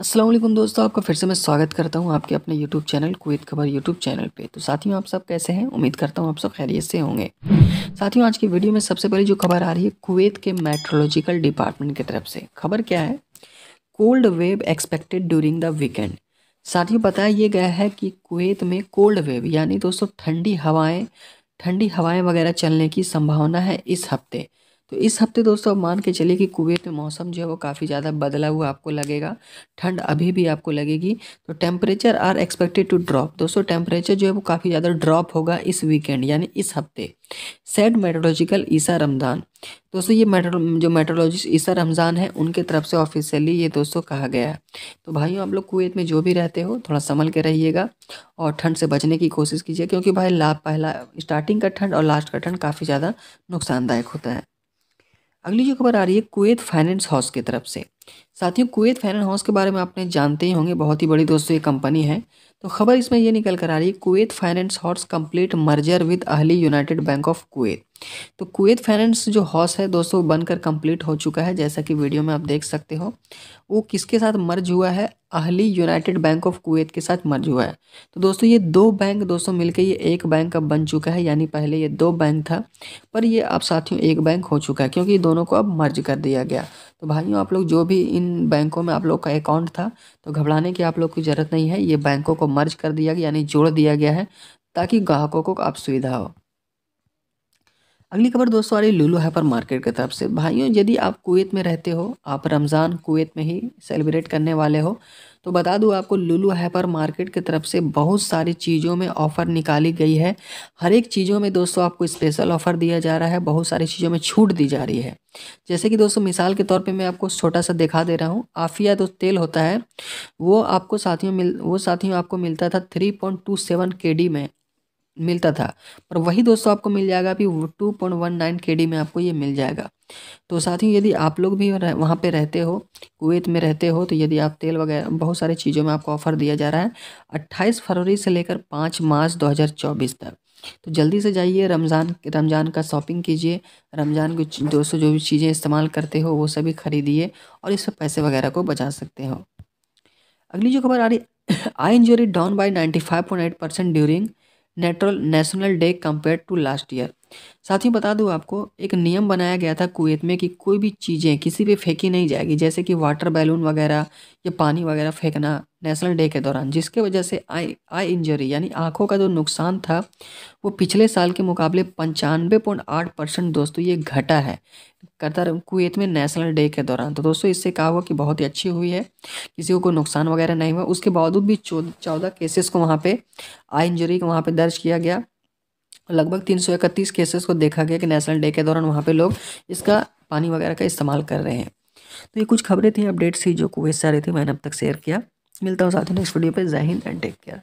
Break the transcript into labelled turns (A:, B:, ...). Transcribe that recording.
A: असलम दोस्तों आपका फिर से मैं स्वागत करता हूँ आपके अपने यूट्यूब चैनल कुवैत खबर यूट्यूब चैनल पे तो साथियों आप सब कैसे हैं उम्मीद करता हूँ आप सब खैरियत से होंगे साथियों आज की वीडियो में सबसे पहले जो खबर आ रही है कुवैत के मेट्रोलॉजिकल डिपार्टमेंट की तरफ से खबर क्या है cold wave expected during the weekend साथियों बताया ये गया है कि कुवैत में कोल्ड वेव यानी दोस्तों ठंडी हवाएँ ठंडी हवाएँ वगैरह चलने की संभावना है इस हफ्ते तो इस हफ्ते दोस्तों मान के चलिए कि कुवैत में मौसम जो है वो काफ़ी ज़्यादा बदला हुआ आपको लगेगा ठंड अभी भी आपको लगेगी तो temperature are expected to drop दोस्तों टेम्परेचर जो है वो काफ़ी ज़्यादा ड्रॉप होगा इस वीकेंड यानी इस हफ्ते सेड मेट्रोलॉजिकल ईसा रमज़ान दोस्तों ये मेट्रो जो मेट्रोलॉजिस्ट ईसा रमज़ान है उनके तरफ से ऑफिशियली ये दोस्तों कहा गया है तो भाइयों आप लोग कुवैत में जो भी रहते हो थोड़ा संभल के रहिएगा और ठंड से बचने की कोशिश कीजिए क्योंकि भाई लाभ पहला स्टार्टिंग का ठंड और लास्ट का ठंड काफ़ी ज़्यादा नुकसानदायक होता है अगली जो खबर आ रही है कुवैत फाइनेंस हाउस की तरफ से साथियों कुवैत फैनन हाउस के बारे में आपने जानते ही होंगे बहुत ही बड़ी दोस्तों ये कंपनी है तो खबर इसमें यह निकल कर आ रही है Kuwait finance house complete merger with Ahli United Bank of Kuwait तो कुवैत फाइनेंस जो हाउस है दोस्तों बनकर कंप्लीट हो चुका है जैसा कि वीडियो में आप देख सकते हो वो किसके साथ मर्ज हुआ है Ahli United Bank of Kuwait के साथ मर्ज हुआ है तो दोस्तों ये दो बैंक दोस्तों मिलकर ये एक बैंक अब बन चुका है यानी पहले ये दो बैंक था पर ये अब साथियों एक बैंक हो चुका है क्योंकि दोनों को अब मर्ज कर दिया गया तो भाइयों आप लोग जो भी इन बैंकों में आप लोग का अकाउंट था तो घबराने की आप लोग की ज़रूरत नहीं है ये बैंकों को मर्ज कर दिया गया यानी जोड़ दिया गया है ताकि ग्राहकों को आप सुविधा हो अगली खबर दोस्तों आ रही लुलू हैपर मार्केट की तरफ से भाइयों यदि आप कुवैत में रहते हो आप रमज़ान कुवैत में ही सेलिब्रेट करने वाले हो तो बता दूँ आपको लुलू हैपर मार्केट की तरफ से बहुत सारी चीज़ों में ऑफ़र निकाली गई है हर एक चीज़ों में दोस्तों आपको स्पेशल ऑफ़र दिया जा रहा है बहुत सारी चीज़ों में छूट दी जा रही है जैसे कि दोस्तों मिसाल के तौर पर मैं आपको छोटा सा दिखा दे रहा हूँ आफिया जो तेल होता है वो आपको साथियों मिल वो साथियों आपको मिलता था three point two seven K D में मिलता था पर वही दोस्तों आपको मिल जाएगा अभी two point one nine K D में आपको ये मिल जाएगा तो साथियों यदि आप लोग भी वहाँ पे रहते हो कुवैत में रहते हो तो यदि आप तेल वगैरह बहुत सारी चीज़ों में आपको ऑफ़र दिया जा रहा है अट्ठाईस फरवरी से लेकर पाँच मार्च चौबीस तक तो जल्दी से जाइए रमज़ान रमज़ान का शॉपिंग कीजिए रमज़ान को दोस्तों जो भी चीज़ें इस्तेमाल करते हो वो सभी खरीदिए और इस पैसे वगैरह को बचा सकते हो अगली जो खबर आ रही आई injury down by ninety five point eight percent during natural national day compare to last year साथ ही बता दूँ आपको एक नियम बनाया गया था कुवैत में कि कोई भी चीज़ें किसी पे फेंकी नहीं जाएगी जैसे कि वाटर बैलून वगैरह या पानी वगैरह फेंकना नेशनल डे के दौरान जिसके वजह से आई आई इंजरी यानी आंखों का जो नुकसान था वो पिछले साल के मुकाबले पंचानवे पॉइंट आठ परसेंट दोस्तों ये घटा है कतर कुवैत में नेशनल डे के दौरान तो दोस्तों इससे कहा हुआ कि बहुत ही अच्छी हुई है किसी को कोई नुकसान वगैरह नहीं हुआ उसके बावजूद भी चौदह केसेस को वहाँ पर आई इंजरी को वहाँ पर दर्ज किया गया लगभग तीन सौ इकतीस केसेस को देखा गया कि नेशनल डे के दौरान वहाँ पर लोग इसका पानी वगैरह का इस्तेमाल कर रहे हैं तो ये कुछ खबरें थी अपडेट्स थी जो कुवैत से आ रही थी मैंने अब तक शेयर किया मिलता हूँ साथ ही नेक्स्ट वीडियो पे जय हिंद एंड टेक केयर